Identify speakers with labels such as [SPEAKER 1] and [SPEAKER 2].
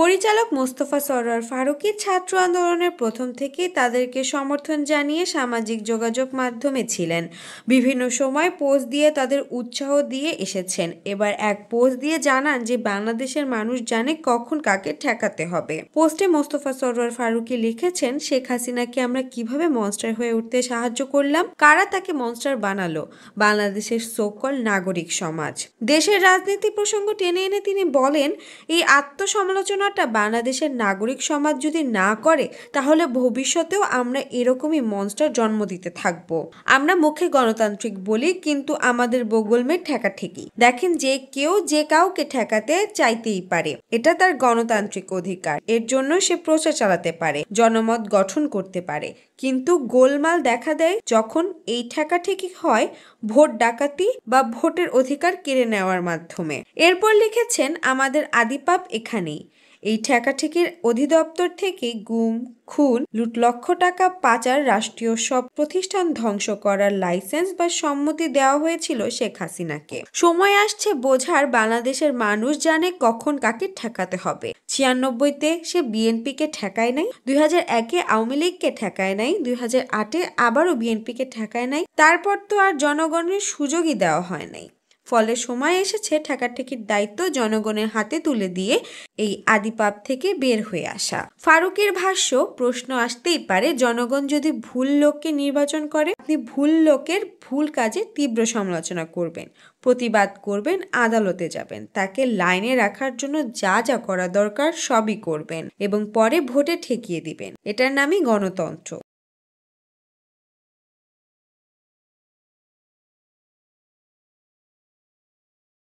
[SPEAKER 1] পরিচালক মোস্তফা সরোয়ার ফারুকী ছাত্র আন্দোলনের প্রথম থেকেই তাদেরকে সমর্থন জানিয়ে সামাজিক যোগাযোগ মাধ্যমে ছিলেন বিভিন্ন সময় পোস্ট দিয়ে তাদের উৎসাহ দিয়ে এসেছেন এবার এক পোস্ট দিয়ে জানান যে বাংলাদেশের মানুষ জানে কখন কাকে ঠেকাতে হবে পোস্টে মোস্তফা সরোয়ার ফারুকী লিখেছেন শেখ হাসিনাকে আমরা কিভাবে মনস্টার হয়ে উঠতে সাহায্য করলাম কারা তাকে মনস্টার বানালো বাংলাদেশের সকল নাগরিক সমাজ দেশের রাজনীতি প্রসঙ্গ টেনে এনে তিনি বলেন এই আত্মসমালোচনা ঘটনাটা বাংলাদেশের নাগরিক সমাজ যদি না করে তাহলে ভবিষ্যতেও আমরা এরকমই মনস্টার জন্ম দিতে থাকব আমরা মুখে গণতান্ত্রিক বলি কিন্তু আমাদের বগলমে ঠেকি দেখেন যে কেউ যে কাউকে ঠেকাতে চাইতেই পারে এটা তার গণতান্ত্রিক অধিকার এর জন্য সে প্রচার চালাতে পারে জনমত গঠন করতে পারে কিন্তু গোলমাল দেখা দেয় যখন এই ঠেকাঠেকি হয় ভোট ডাকাতি বা ভোটের অধিকার কেড়ে নেওয়ার মাধ্যমে এরপর লিখেছেন আমাদের আদিপাপ এখানেই এই ঠেকাঠেকির অধিদপ্তর থেকে গুম খুন লুট লক্ষ টাকা পাচার রাষ্ট্রীয় সব প্রতিষ্ঠান ধ্বংস করার লাইসেন্স বা সম্মতি দেওয়া হয়েছিল শেখ হাসিনাকে সময় আসছে বোঝার বাংলাদেশের মানুষ জানে কখন কাকে ঠেকাতে হবে ছিয়ানব্বইতে সে বিএনপিকে ঠেকায় নাই দুই হাজার একে আওয়ামী লীগকে ঠেকায় নাই দুই হাজার আটে আবারও বিএনপিকে ঠেকায় নাই তারপর তো আর জনগণের সুযোগই দেওয়া হয় নাই ফলে সময় এসেছে ঠেকাঠেকির দায়িত্ব জনগণের হাতে তুলে দিয়ে এই আদিপাপ থেকে বের হয়ে আসা ফারুকের ভাষ্য প্রশ্ন আসতেই পারে জনগণ যদি ভুল লোককে নির্বাচন করে আপনি ভুল লোকের ভুল কাজে তীব্র সমালোচনা করবেন প্রতিবাদ করবেন আদালতে যাবেন তাকে লাইনে রাখার জন্য যা যা করা দরকার সবই করবেন এবং পরে ভোটে ঠেকিয়ে দিবেন এটার নামই গণতন্ত্র